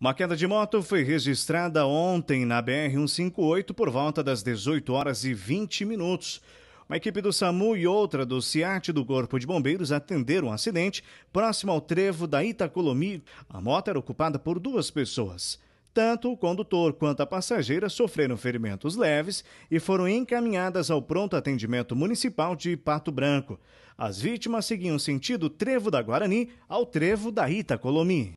Uma queda de moto foi registrada ontem na BR-158 por volta das 18 horas e 20 minutos. Uma equipe do SAMU e outra do CIAT do Corpo de Bombeiros atenderam o um acidente próximo ao trevo da Itacolomi. A moto era ocupada por duas pessoas. Tanto o condutor quanto a passageira sofreram ferimentos leves e foram encaminhadas ao pronto atendimento municipal de Pato Branco. As vítimas seguiam sentido trevo da Guarani ao trevo da Itacolomi.